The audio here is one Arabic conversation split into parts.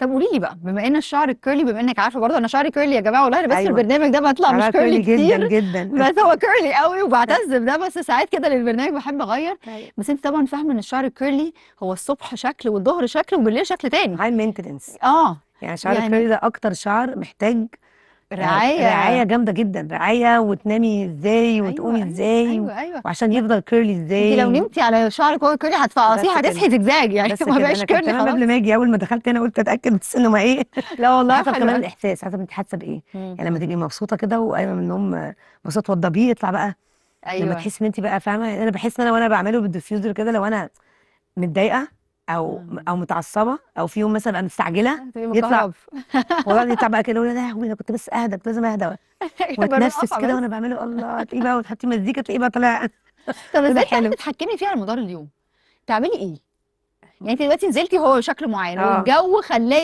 طب قولي لي بقى بما ان الشعر الكيرلي بما انك عارفه برضه انا شعري كيرلي يا جماعه والله انا بس أيوة. البرنامج ده بطلع مش كيرلي كتير جدا جدا بس هو كيرلي قوي وبعتز بده بس ساعات كده للبرنامج بحب اغير أيوة. بس انت طبعا فاهمه ان الشعر الكيرلي هو الصبح شكل والظهر شكل وبالليل شكل تاني هاي مينتننس اه يعني شعر يعني... الكيرلي ده اكتر شعر محتاج رعايه رعايه جامده جدا رعايه وتنامي ازاي أيوة، وتقومي أيوة، ازاي أيوة أيوة وعشان يفضل كيرلي ازاي انت لو نمتي على شعرك وهو كيرلي هتفقصيه هتصحي زجزاج يعني ما بقاش كيرلي خلاص قبل ما اجي اول ما دخلت هنا قلت اتاكد بس انه ما ايه لا والله حسب كمان الاحساس حسب انت حاسه بايه يعني لما تبقي مبسوطه كده وقايمه من النوم مبسوطه وتضبيه يطلع بقى ايوه لما تحسي ان انت بقى فاهمه انا بحس ان انا وانا بعمله بالديفيوزر كده لو انا متضايقه او آه. او متعصبه او في يوم مثلا مستعجله يطلع والله يطلع بقى كده يقول يا لهوي انا كنت بس اهدى كنت لازم اهدى واتنفس كده وانا بعمله الله تلاقيه بقى وتحطي مزيكا تلاقيه بقى طالع طب ازاي حلو تتحكمي فيه على مدار اليوم تعملي ايه؟ يعني انت دلوقتي نزلتي هو شكل معين آه. والجو خلاه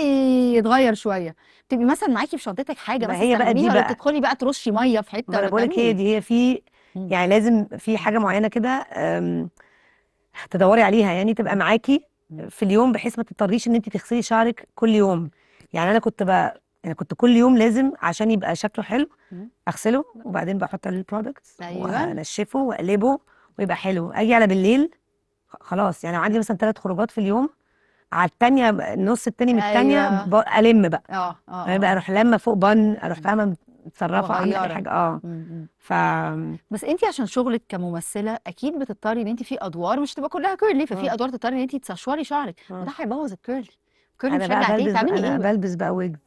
يتغير شويه تبقي مثلا معاكي في شنطتك حاجه بس هي بقى دي بقى تدخلي بقى ترشي ميه في حته انا بقول لك هي دي هي في يعني لازم في حاجه معينه كده تدوري عليها يعني تبقى معاكي في اليوم بحيث ما تضطريش ان انت تغسلي شعرك كل يوم يعني انا كنت بقى انا كنت كل يوم لازم عشان يبقى شكله حلو اغسله وبعدين بحط عليه البرودكتس أيوة. وانشفه واقلبه ويبقى حلو اجي على بالليل خلاص يعني عندي مثلا ثلاث خروجات في اليوم على الثانيه النص الثاني من الثانيه أيوة. الم بقى اه اه يعني بقى آه. اروح لما فوق بن اروح فاهمه يتصرفوا اعمل اي حاجه اه ف بس انت عشان شغلك كممثله اكيد بتضطري ان انت في ادوار مش تبقى كلها كيرلي ففي آه. ادوار تضطري ان انت تسشوري شعرك آه. ده هيبوظ الكيرلي الكيرلي مش هيرجع بلبس تعملي ايه؟ انا بلبس بقى ويجز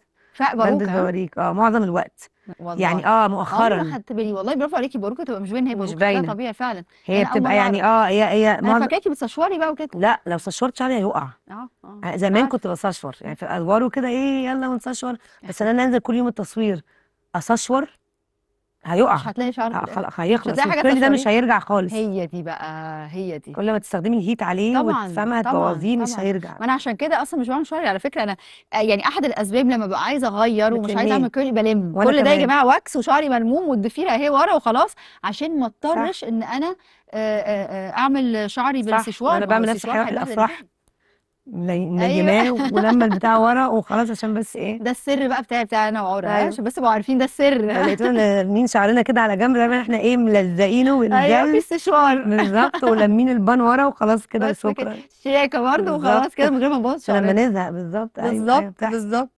بلبس آه. بوريك اه معظم الوقت يعني والله. يعني اه مؤخرا اه خدت بالي والله برافو عليكي باروكه تبقى مش باينه هي مش باينه طبيعي فعلا هي بتبقى يعني اه هي هي انا معظم... فاكراكي بتسشوري بقى وكده لا لو سشورت شعري هيقع اه اه زمان عارف. طيب. كنت بسشور يعني في الادوار وكده ايه يلا ونسشور بس انا انزل كل يوم التصوير أسشور هيقع مش هتلاقي شعر آه، خلاص هيخلص هتلاقي حاجة ده مش هيرجع خالص هي دي بقى هي دي كل ما تستخدمي الهيت عليه طبعا وتفهمي هتبوظيه مش طبعا هيرجع ما انا عشان كده اصلا مش بعمل شعري على فكره انا آه، يعني احد الاسباب لما ببقى عايزه اغير ومش عايزه اعمل كيرلي بلم كل ده يا جماعه واكس وشعري ملموم والضفيره اهي ورا وخلاص عشان ما اضطرش ان انا آه، اعمل شعري بالسشوار انا بعمل نفس الحاجه في الافراح نجماه أيوة. ولما البتاع ورا وخلاص عشان بس ايه ده السر بقى بتاعي بتاع انا وعمر أيوة. عشان بس نبقوا عارفين ده السر لقيتونا لامين شعرنا كده على جنب لما احنا ايه ملزقينه والجل ايوه في استشوار بالظبط ولمين البان ورا وخلاص كده شكرا شياكه برضه وخلاص كده من غير ما نبوظ شعرنا لما نزهق بالظبط أيوة. بالظبط أيوة. بالظبط